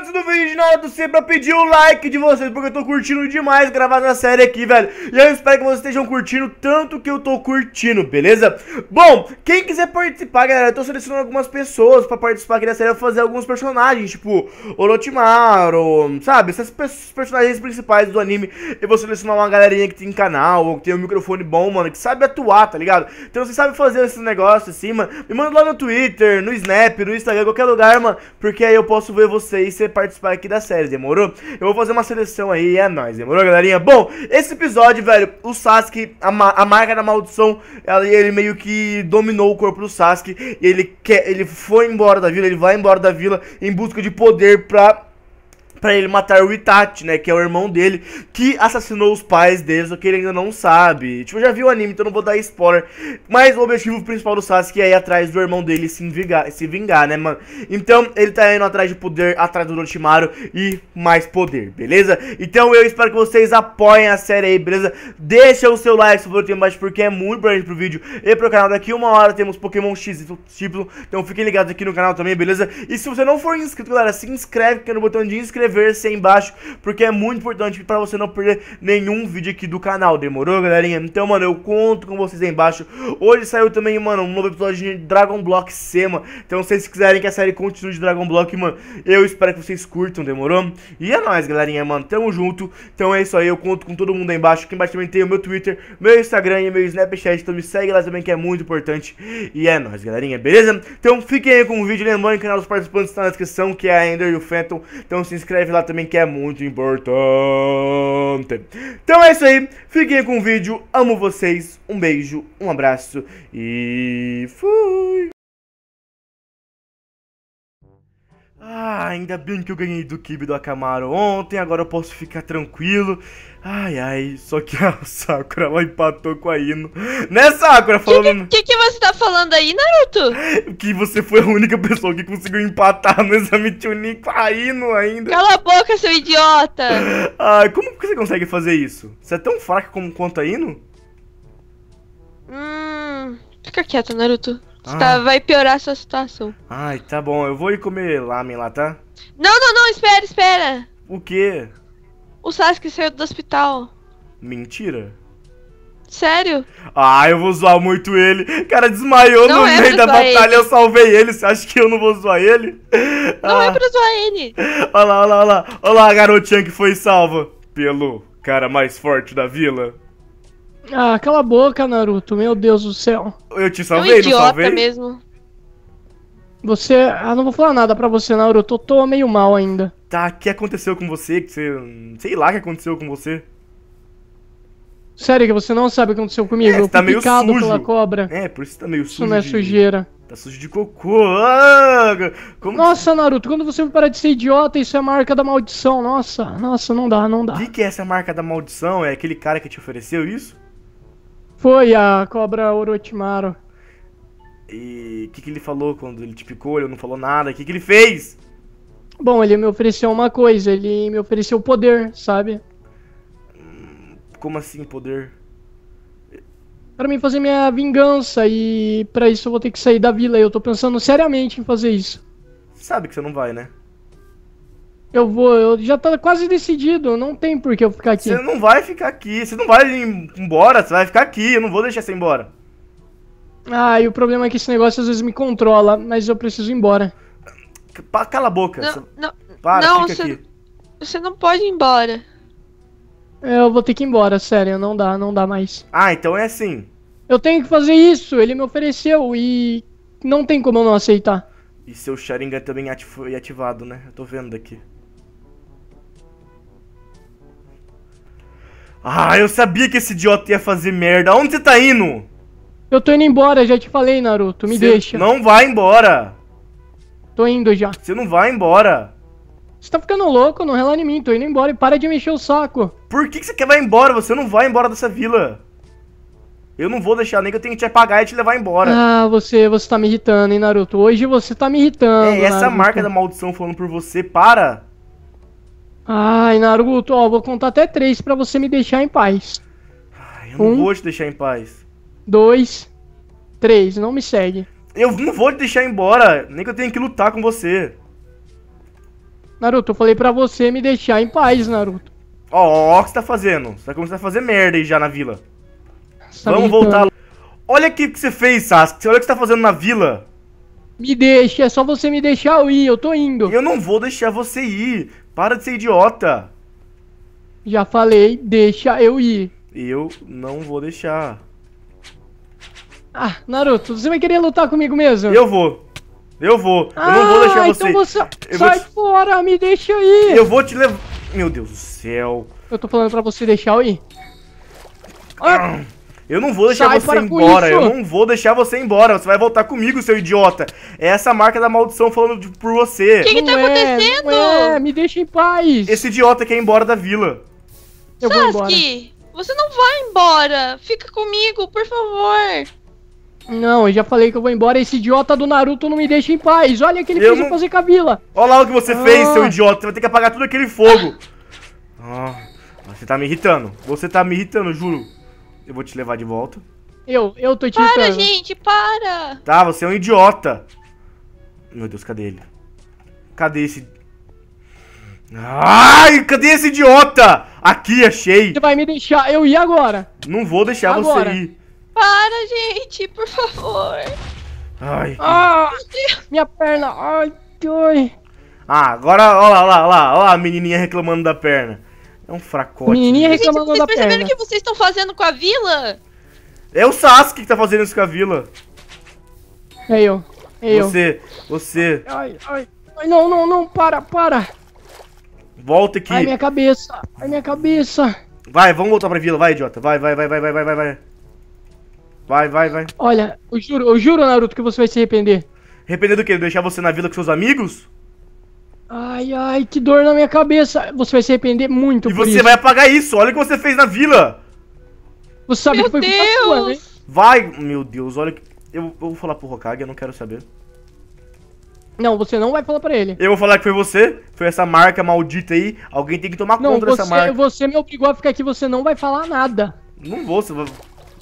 antes do vídeo, nada do sempre, pra pedir o like de vocês, porque eu tô curtindo demais gravar essa série aqui, velho. E eu espero que vocês estejam curtindo tanto que eu tô curtindo, beleza? Bom, quem quiser participar, galera, eu tô selecionando algumas pessoas pra participar aqui da série, fazer alguns personagens, tipo Orochimaru, sabe? Esses personagens principais do anime. Eu vou selecionar uma galerinha que tem canal, ou que tem um microfone bom, mano, que sabe atuar, tá ligado? Então vocês sabem fazer esses negócios assim, mano. Me manda lá no Twitter, no Snap, no Instagram, qualquer lugar, mano, porque aí eu posso ver vocês, você participar aqui da série, demorou? Eu vou fazer uma seleção aí é nóis, demorou, galerinha? Bom, esse episódio, velho, o Sasuke, a, ma a marca da maldição, ela, ele meio que dominou o corpo do Sasuke. ele, quer, ele foi embora da vila, ele vai embora da vila em busca de poder pra para ele matar o Itachi, né? Que é o irmão dele que assassinou os pais dele, só que ele ainda não sabe. Tipo, eu já vi o anime, então não vou dar spoiler. Mas o objetivo principal do Sasuke é ir atrás do irmão dele se vingar, se vingar né, mano? Então ele tá indo atrás de poder, atrás do Orochimaru e mais poder, beleza? Então eu espero que vocês apoiem a série aí, beleza? Deixa o seu like se for o tempo mais, porque é muito importante pro vídeo e pro canal. Daqui uma hora temos Pokémon X e tipo, então fiquem ligados aqui no canal também, beleza? E se você não for inscrito, galera, se inscreve aqui é no botão de inscrever inscrever-se aí embaixo, porque é muito importante para você não perder nenhum vídeo aqui do canal, demorou, galerinha? Então, mano, eu conto com vocês aí embaixo. Hoje saiu também, mano, um novo episódio de Dragon Block C, mano. Então, se vocês quiserem que a série continue de Dragon Block, mano, eu espero que vocês curtam, demorou? E é nóis, galerinha, mano, tamo junto. Então é isso aí, eu conto com todo mundo aí embaixo. Aqui embaixo também tem o meu Twitter, meu Instagram e meu Snapchat, então me segue lá também que é muito importante. E é nóis, galerinha, beleza? Então, fiquem aí com o vídeo, lembrando que o canal dos participantes está na descrição, que é a Ender e o Phantom. Então, se inscreve inscreve lá também que é muito importante. Então é isso aí. Fiquem com o vídeo. Amo vocês. Um beijo, um abraço e fui! Ah, ainda bem que eu ganhei do Kibe do Akamaru ontem, agora eu posso ficar tranquilo. Ai, ai, só que a Sakura, ela empatou com a Ino. Né, Sakura? Falando... O que, que, que, você tá falando aí, Naruto? Que você foi a única pessoa que conseguiu empatar no exame Chunin com a Ino ainda. Cala a boca, seu idiota! Ai, como que você consegue fazer isso? Você é tão fraca como quanto a Ino? Hum... Fica quieto, Naruto. Ah. Tá, vai piorar a sua situação. Ai, tá bom. Eu vou ir comer lamen lá, tá? Não, não, não. Espera, espera. O quê? O Sasuke saiu do hospital. Mentira. Sério? Ah, eu vou zoar muito ele. Cara, desmaiou não no é meio da batalha, ele. eu salvei ele. Você acha que eu não vou zoar ele? Não é ah. é pra zoar ele. Olha lá, olha lá, olha lá. Olha lá a garotinha que foi salva pelo cara mais forte da vila. Ah, cala a boca, Naruto, meu Deus do céu. Eu te salvei, é um idiota não salvei? mesmo. Você. Ah, não vou falar nada pra você, Naruto. Eu tô, meio mal ainda. Tá, o que aconteceu com você? Que você. Sei lá o que aconteceu com você. Sério que você não sabe o que aconteceu comigo? É, eu tá fui picado sujo. pela cobra. É, por isso tá meio sujo. Isso não é de... sujeira. Tá sujo de cocô. Ah, como... Nossa, Naruto, quando você parar de ser idiota, isso é marca da maldição. Nossa, nossa, não dá, não dá. O que, que é essa marca da maldição? É aquele cara que te ofereceu isso? Foi a cobra Orochimaru. E o que, que ele falou quando ele te picou? Ele não falou nada. O que, que ele fez? Bom, ele me ofereceu uma coisa. Ele me ofereceu poder, sabe? Como assim poder? Para mim fazer minha vingança e para isso eu vou ter que sair da vila. Eu tô pensando seriamente em fazer isso. Sabe que você não vai, né? Eu vou, eu já tô quase decidido, não tem por que eu ficar aqui. Você não vai ficar aqui, você não vai embora, você vai ficar aqui, eu não vou deixar você embora. Ah, e o problema é que esse negócio às vezes me controla, mas eu preciso ir embora. Cala a boca. Não, não, Para, não fica você, aqui. você não pode ir embora. É, eu vou ter que ir embora, sério, não dá, não dá mais. Ah, então é assim. Eu tenho que fazer isso, ele me ofereceu e não tem como eu não aceitar. E seu Sharingan também foi ativado, né? Eu tô vendo aqui. Ah, eu sabia que esse idiota ia fazer merda. Onde você tá indo? Eu tô indo embora, já te falei, Naruto. Me Cê deixa. Não vai embora. Tô indo já. Você não vai embora. Você tá ficando louco, não relaxa em mim, tô indo embora e para de mexer o saco. Por que, você quer vai embora? Você não vai embora dessa vila. Eu não vou deixar nem que eu tenho que te apagar e te levar embora. Ah, você, você tá me irritando, hein, Naruto? Hoje você tá me irritando. É, essa Naruto. marca da maldição falando por você, para! Ai, Naruto, ó, vou contar até três para você me deixar em paz. Ai, eu não vou te deixar em paz. Dois, três, não me segue. Eu não vou te deixar embora, nem que eu tenha que lutar com você. Naruto, eu falei pra você me deixar em paz, Naruto. Ó, ó o que você tá fazendo? Você tá começando a fazer merda aí já na vila. Tá Vamos voltar. Olha aqui o que você fez, Sasuke. Olha o que você tá fazendo na vila. Me deixa, é só você me deixar eu ir, eu tô indo. Eu não vou deixar você ir. Para de ser idiota. Já falei, deixa eu ir. Eu não vou deixar. Ah, Naruto, você vai querer lutar comigo mesmo? Eu vou. Eu vou. Ah, eu não vou ah, deixar você. Então você eu sai te... fora, me deixa aí. Eu vou te levar. Meu Deus do céu. Eu tô falando pra você deixar eu ir. ah. Hum. Eu não vou deixar Sai você embora, eu não vou deixar você embora, você vai voltar comigo, seu idiota. É essa marca da maldição falando de, por você. O que, que tá é, acontecendo? É, me deixa em paz. Esse idiota quer ir embora da vila. Eu Sasuke, vou embora. você não vai embora. Fica comigo, por favor. Não, eu já falei que eu vou embora. Esse idiota do Naruto não me deixa em paz. Olha o que ele eu fez não... fazer com a vila. Olha lá o que você ah. fez, seu idiota. Você vai ter que apagar todo aquele fogo. ah, você tá me irritando. Você tá me irritando, juro. Eu vou te levar de volta. Eu, eu tô te Para, gente, para! Tá, você é um idiota. Meu Deus, cadê ele? Cadê esse... Ai, cadê esse idiota? Aqui, achei. Você vai me deixar eu ir agora. Não vou deixar agora. você ir. Para, gente, por favor. Ai. Ah, minha perna. Ai, que... Ah, agora, olha lá, olha lá, olha lá a menininha reclamando da perna. É um fracote. Menininha né? reclamando Gente, da perna. Vocês perceberam o que vocês estão fazendo com a vila? É o Sasuke que tá fazendo isso com a vila. É eu. É você, eu. você. Ai, ai, ai, não, não, não, para, para. Volta aqui. Ai, minha cabeça, ai, minha cabeça. Vai, vamos voltar pra vila, vai, idiota. Vai, vai, vai, vai, vai, vai, vai, vai. Vai, vai, vai. Olha, eu juro, eu juro, Naruto, que você vai se arrepender. Arrepender do quê? Deixar você na vila com seus amigos? Ai, ai, que dor na minha cabeça. Você vai se arrepender muito e por isso. E você vai apagar isso. Olha o que você fez na vila. Você sabe meu que foi Deus. culpa sua, né? Vai, meu Deus, olha que... Eu, eu vou falar pro Hokage, eu não quero saber. Não, você não vai falar pra ele. Eu vou falar que foi você, foi essa marca maldita aí. Alguém tem que tomar não, conta você, dessa marca. Não, você me obrigou a ficar aqui, você não vai falar nada. Não vou, você vai...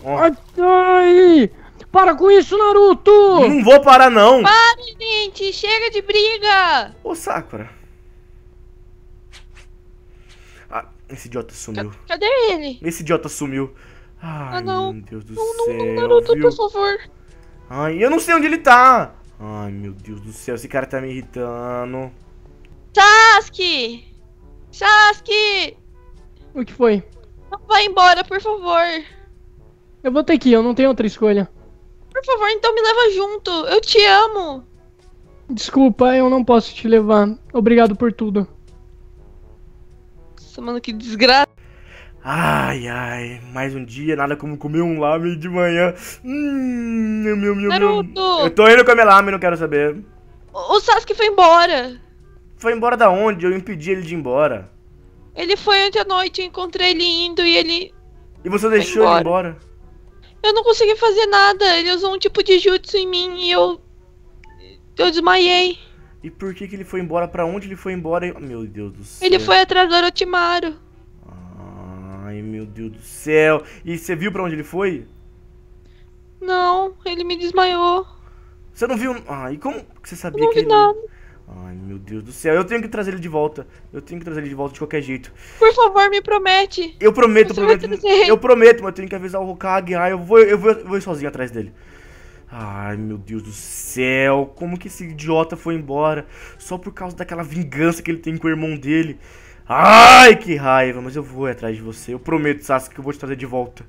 Oh. Ai! Para com isso, Naruto! Não vou parar, não! Para, gente! Chega de briga! Ô, Sakura. Ah, esse idiota sumiu. Cadê ele? Esse idiota sumiu. Ai, ah, não. meu Deus do não, céu. Não, Naruto, viu? por favor. Ai, eu não sei onde ele tá. Ai, meu Deus do céu. Esse cara tá me irritando. Sasuke! Sasuke! O que foi? Não vai embora, por favor. Eu vou ter que ir, eu não tenho outra escolha. Por favor, então me leva junto. Eu te amo. Desculpa, eu não posso te levar. Obrigado por tudo. Nossa, mano, que desgraça. Ai, ai, mais um dia, nada como comer um lame de manhã. Hum, meu, meu, meu. Naruto! Eu tô indo comer lame, não quero saber. O, Sasuke foi embora. Foi embora da onde? Eu impedi ele de ir embora. Ele foi ontem à noite, eu encontrei ele indo e ele. E você deixou embora. ele embora? Eu não consegui fazer nada. Ele usou um tipo de jutsu em mim e eu. Eu desmaiei. E por que, que ele foi embora? Pra onde ele foi embora? Meu Deus do céu. Ele foi atrás do Orochimaru. Ai, meu Deus do céu. E você viu pra onde ele foi? Não, ele me desmaiou. Você não viu. Ah, e como você sabia não que vi ele. Nada. Ai, meu Deus do céu. Eu tenho que trazer ele de volta. Eu tenho que trazer ele de volta de qualquer jeito. Por favor, me promete. Eu prometo, eu prometo. Eu prometo, mas eu tenho que avisar o Hokage. ai eu vou, eu vou, eu vou ir sozinho atrás dele. Ai, meu Deus do céu. Como que esse idiota foi embora? Só por causa daquela vingança que ele tem com o irmão dele. Ai, que raiva. Mas eu vou ir atrás de você. Eu prometo, Sasuke, que eu vou te trazer de volta.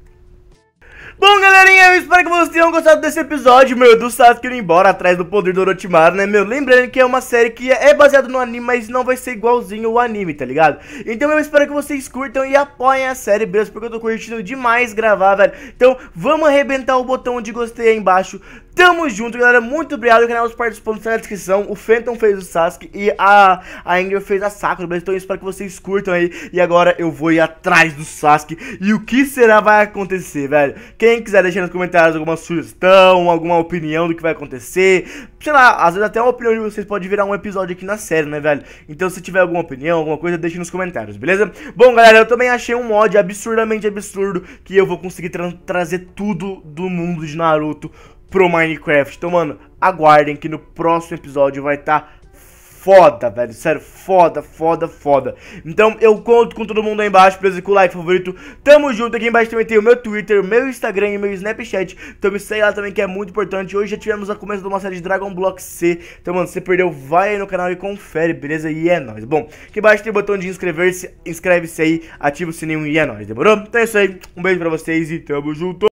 Bom, galerinha, eu espero que vocês tenham gostado desse episódio, meu, do Sasuke indo embora atrás do poder do Orochimaru, né, meu? Lembrando que é uma série que é baseada no anime, mas não vai ser igualzinho o anime, tá ligado? Então eu espero que vocês curtam e apoiem a série, beleza? Porque eu tô curtindo demais gravar, velho. Então vamos arrebentar o botão de gostei aí embaixo, Tamo junto, galera. Muito obrigado. O canal dos participantes está na descrição. O Fenton fez o Sasuke e a, a Ingrid fez a Sakura. então eu espero que vocês curtam aí. E agora eu vou ir atrás do Sasuke. E o que será vai acontecer, velho? Quem quiser deixar nos comentários alguma sugestão, alguma opinião do que vai acontecer. Sei lá, às vezes até uma opinião de vocês pode virar um episódio aqui na série, né, velho? Então se tiver alguma opinião, alguma coisa, deixe nos comentários, beleza? Bom, galera, eu também achei um mod absurdamente absurdo que eu vou conseguir tra trazer tudo do mundo de Naruto pro Minecraft. Então, mano, aguardem que no próximo episódio vai estar tá foda, velho. Sério, foda, foda, foda. Então eu conto com todo mundo aí embaixo, beleza? Com o like favorito. Tamo junto. Aqui embaixo também tem o meu Twitter, meu Instagram e meu Snapchat. Então me segue lá também que é muito importante. Hoje já tivemos a começo de uma série de Dragon Block C. Então, mano, se você perdeu, vai aí no canal e confere, beleza? E é nóis. Bom, aqui embaixo tem o botão de inscrever-se. Inscreve-se aí, ativa o sininho e é nóis, demorou? Então é isso aí. Um beijo pra vocês e tamo junto.